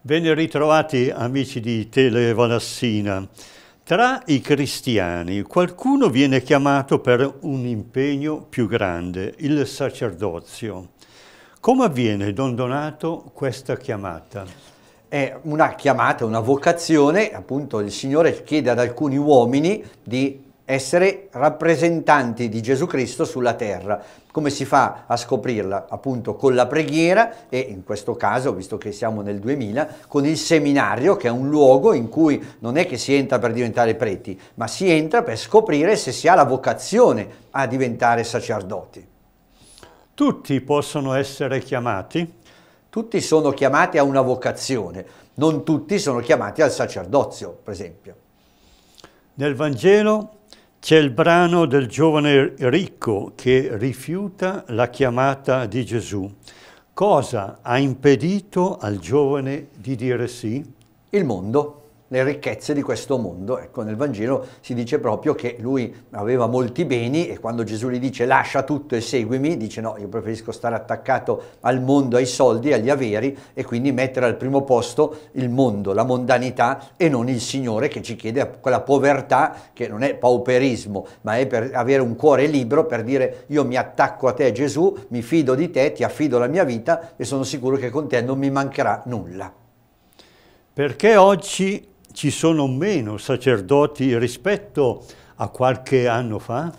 Ben ritrovati amici di Televalassina. Tra i cristiani qualcuno viene chiamato per un impegno più grande, il sacerdozio. Come avviene, Don Donato, questa chiamata? è una chiamata, una vocazione, appunto il Signore chiede ad alcuni uomini di essere rappresentanti di Gesù Cristo sulla terra. Come si fa a scoprirla? Appunto con la preghiera e in questo caso, visto che siamo nel 2000, con il seminario che è un luogo in cui non è che si entra per diventare preti, ma si entra per scoprire se si ha la vocazione a diventare sacerdoti. Tutti possono essere chiamati tutti sono chiamati a una vocazione, non tutti sono chiamati al sacerdozio, per esempio. Nel Vangelo c'è il brano del giovane ricco che rifiuta la chiamata di Gesù. Cosa ha impedito al giovane di dire sì? Il mondo le ricchezze di questo mondo. Ecco, nel Vangelo si dice proprio che lui aveva molti beni e quando Gesù gli dice lascia tutto e seguimi, dice no, io preferisco stare attaccato al mondo, ai soldi, agli averi e quindi mettere al primo posto il mondo, la mondanità e non il Signore che ci chiede quella povertà che non è pauperismo, ma è per avere un cuore libero per dire io mi attacco a te Gesù, mi fido di te, ti affido la mia vita e sono sicuro che con te non mi mancherà nulla. Perché oggi ci sono meno sacerdoti rispetto a qualche anno fa?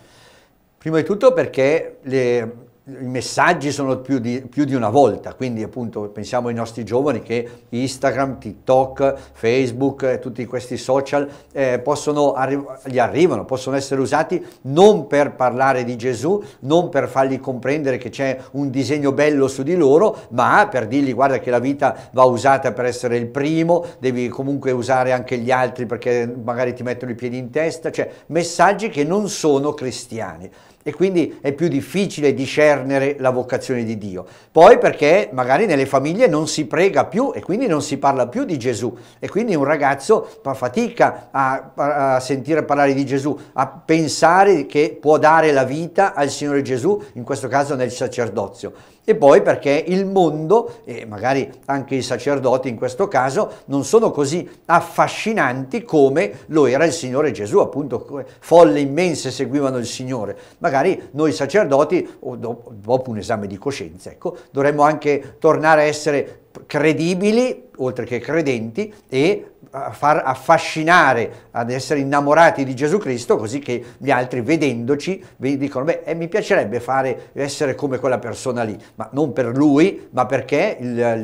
Prima di tutto perché le, i messaggi sono più di, più di, una volta, quindi appunto pensiamo ai nostri giovani che Instagram, TikTok, Facebook, tutti questi social eh, possono arri gli arrivano, possono essere usati non per parlare di Gesù, non per fargli comprendere che c'è un disegno bello su di loro, ma per dirgli guarda che la vita va usata per essere il primo, devi comunque usare anche gli altri perché magari ti mettono i piedi in testa, cioè messaggi che non sono cristiani e quindi è più difficile discernere la vocazione di Dio. Poi perché magari nelle famiglie non si prega più e quindi non si parla più di Gesù e quindi un ragazzo fa fatica a, a sentire parlare di Gesù, a pensare che può dare la vita al Signore Gesù, in questo caso nel sacerdozio e poi perché il mondo, e magari anche i sacerdoti in questo caso, non sono così affascinanti come lo era il Signore Gesù, appunto folle immense seguivano il Signore. Magari noi sacerdoti, dopo un esame di coscienza, ecco, dovremmo anche tornare a essere credibili, oltre che credenti, e a eh, far affascinare, ad essere innamorati di Gesù Cristo, così che gli altri vedendoci dicono, beh, eh, mi piacerebbe fare, essere come quella persona lì, ma non per lui, ma perché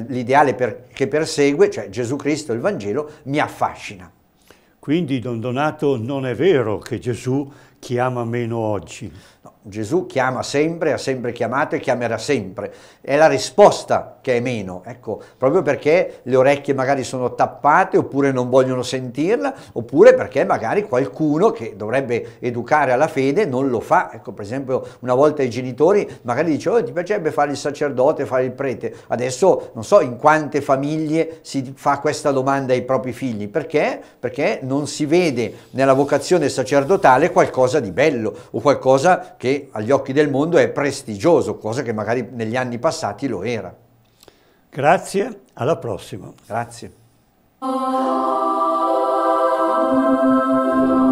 l'ideale per, che persegue, cioè Gesù Cristo, il Vangelo, mi affascina. Quindi, Don Donato, non è vero che Gesù chiama meno oggi. Gesù chiama sempre, ha sempre chiamato e chiamerà sempre. È la risposta che è meno, ecco, proprio perché le orecchie magari sono tappate oppure non vogliono sentirla, oppure perché magari qualcuno che dovrebbe educare alla fede non lo fa. Ecco, per esempio, una volta i genitori magari dicevano oh, ti piacerebbe fare il sacerdote, fare il prete. Adesso non so in quante famiglie si fa questa domanda ai propri figli, perché? Perché non si vede nella vocazione sacerdotale qualcosa di bello o qualcosa che agli occhi del mondo è prestigioso, cosa che magari negli anni passati lo era. Grazie, alla prossima. Grazie.